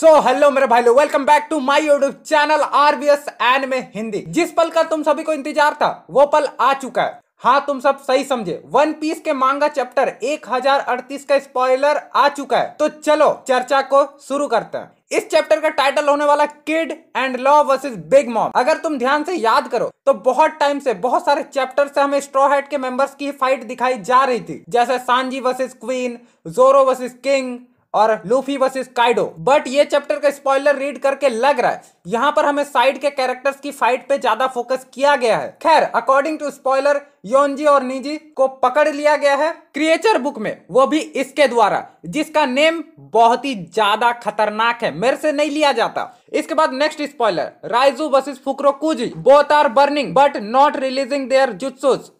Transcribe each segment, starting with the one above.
सो so, hello मेरे भाई लोग welcome back to my YouTube channel RBS N में हिंदी जिस पल का तुम सभी को इंतजार था वो पल आ चुका है हाँ तुम सब सही समझे वन पीस के मांगा चैप्टर 1038 का स्पॉइलर आ चुका है तो चलो चर्चा को शुरू करते हैं इस चैप्टर का टाइटल होने वाला Kid and Law versus Big Mom अगर तुम ध्यान से याद करो तो बहुत टाइम से बहुत सारे चैप्टर से हमें स्ट्रॉ हेड के मेंबर्स की फाइट दिखाई जा रही थी जैसे Sanji versus Queen Zoro versus King और लूफी वर्सेस काइडो बट ये चैप्टर का स्पॉइलर रीड करके लग रहा है यहाँ पर हमें साइड के कैरेक्टर्स की फाइट पे ज्यादा फोकस किया गया है खैर अकॉर्डिंग टू स्पॉइलर योनजी और निजी को पकड़ लिया गया है क्रिएचर बुक में वो भी इसके द्वारा जिसका नेम बहुत ही ज्यादा खतरनाक है मेरे से नहीं लिया जाता इसके बाद next spoiler Raizo versus Fukurokuju both are burning but not releasing their jutsus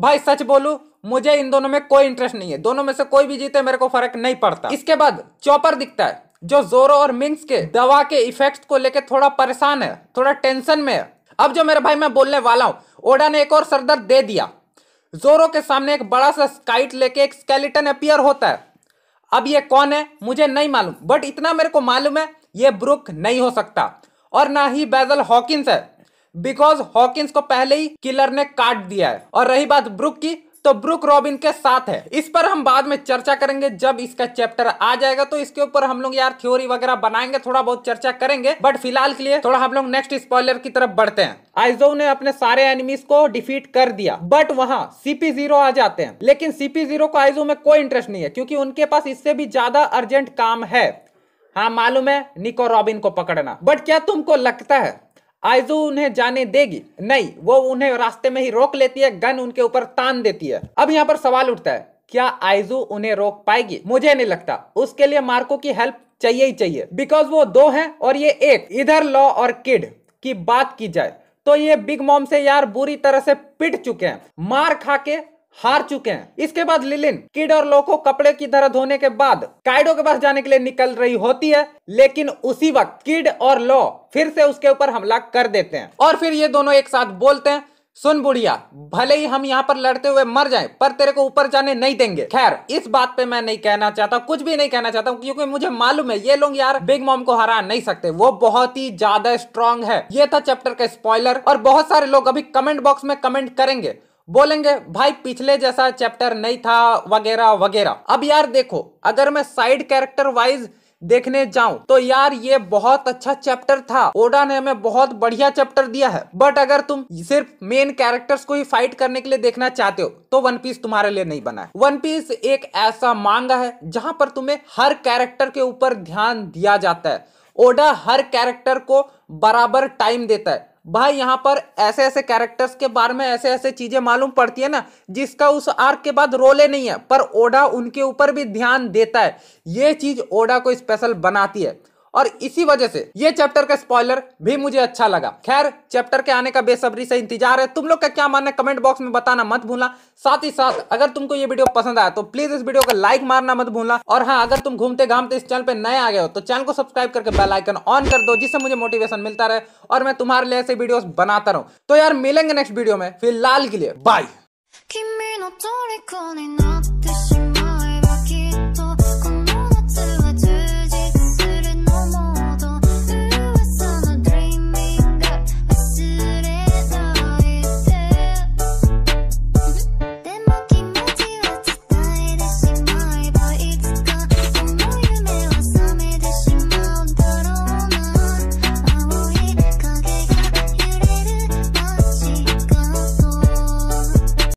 भाई सच बोलू मुझे इन दोनों में कोई इंटरेस्ट नहीं है दोनों में से कोई भी जीते मेरे को फर्क नहीं पड़ता इसके बाद चौपर दिखता है जो जोरो और मिंग्स के दवा के इफेक्ट को लेकर थोड़ा परेशान है थोड़ा टेंशन में है अब जो मेरे भाई मैं बोलने वाला हूं ओडा ने एक और सरदर्द दे दिया जोरो के सामने एक बड़ा सा स्काइट लेके एक स्केलेटन अपियर होता है अब ये कौन है मुझे नहीं मालूम बट इतना मेरे को मालूम है ये ब्रुक नहीं हो सकता और ना ही बेजल हॉकिंस है बिकॉज हॉकिंस को पहले ही किलर ने काट दिया है और रही बात ब्रुक की तो ब्रुक रॉबिन के साथ है इस पर हम बाद में चर्चा करेंगे जब इसका चैप्टर आ जाएगा तो इसके ऊपर हम लोग यार थ्योरी वगैरह बनाएंगे थोड़ा बहुत चर्चा करेंगे बट फिलहाल के लिए थोड़ा हम लोग नेक्स्ट स्पॉयलर की तरफ बढ़ते हैं आइजो ने अपने सारे एनिमीज को डिफीट कर दिया बट वहां सीपी जीरो आ जाते हैं लेकिन सीपी जीरो को आइजो में कोई इंटरेस्ट नहीं है क्योंकि उनके पास इससे भी ज्यादा अर्जेंट काम है हाँ मालूम है निको रॉबिन को पकड़ना बट क्या तुमको लगता है आयजू उन्हें जाने देगी नहीं वो उन्हें रास्ते में ही रोक लेती है गन उनके ऊपर तान देती है अब यहाँ पर सवाल उठता है क्या आयजू उन्हें रोक पाएगी मुझे नहीं लगता उसके लिए मार्को की हेल्प चाहिए ही चाहिए बिकॉज वो दो है और ये एक इधर लॉ और किड की बात की जाए तो ये बिग मॉम से यार बुरी तरह से पिट चुके हैं मार खा के हार चुके हैं इसके बाद लिलिन किड और लो को कपड़े की तरह धोने के बाद काइडो के पास जाने के लिए निकल रही होती है लेकिन उसी वक्त किड और लो फिर से उसके ऊपर हमला कर देते हैं और फिर ये दोनों एक साथ बोलते हैं सुन बुढ़िया भले ही हम यहाँ पर लड़ते हुए मर जाएं पर तेरे को ऊपर जाने नहीं देंगे खैर इस बात पे मैं नहीं कहना चाहता कुछ भी नहीं कहना चाहता हूँ क्योंकि मुझे मालूम है ये लोग यार बिग मॉम को हरा नहीं सकते वो बहुत ही ज्यादा स्ट्रांग है ये था चैप्टर का स्पॉइलर और बहुत सारे लोग अभी कमेंट बॉक्स में कमेंट करेंगे बोलेंगे भाई पिछले जैसा चैप्टर नहीं था वगैरह वगैरह अब यार देखो अगर मैं साइड कैरेक्टर वाइज देखने जाऊं तो यार ये बहुत अच्छा चैप्टर था ओडा ने हमें बहुत बढ़िया चैप्टर दिया है बट अगर तुम सिर्फ मेन कैरेक्टर्स को ही फाइट करने के लिए देखना चाहते हो तो वन पीस तुम्हारे लिए नहीं बना है वन पीस एक ऐसा मांगा है जहां पर तुम्हें हर कैरेक्टर के ऊपर ध्यान दिया जाता है ओडा हर कैरेक्टर को बराबर टाइम देता है भाई यहाँ पर ऐसे ऐसे कैरेक्टर्स के बारे में ऐसे ऐसे चीजें मालूम पड़ती है ना जिसका उस आर्क के बाद रोले नहीं है पर ओडा उनके ऊपर भी ध्यान देता है ये चीज ओडा को स्पेशल बनाती है और इसी वजह से ये चैप्टर का स्पॉइलर भी मुझे अच्छा लगा खैर चैप्टर के आने का बेसब्री से इंतजार है तुम लोग का क्या मानना कमेंट बॉक्स में बताना मत भूलना साथ ही साथ अगर तुमको ये वीडियो पसंद आया तो प्लीज इस वीडियो को लाइक मारना मत भूलना और हाँ अगर तुम घूमते घामते इस चैनल पर नए आ गए हो तो चैनल को सब्सक्राइब करके बेलाइकन ऑन कर दो जिससे मुझे मोटिवेशन मिलता रहे और मैं तुम्हारे लिए ऐसे वीडियो बनाता रहूँ तो यार मिलेंगे नेक्स्ट वीडियो में फिलहाल के लिए बाय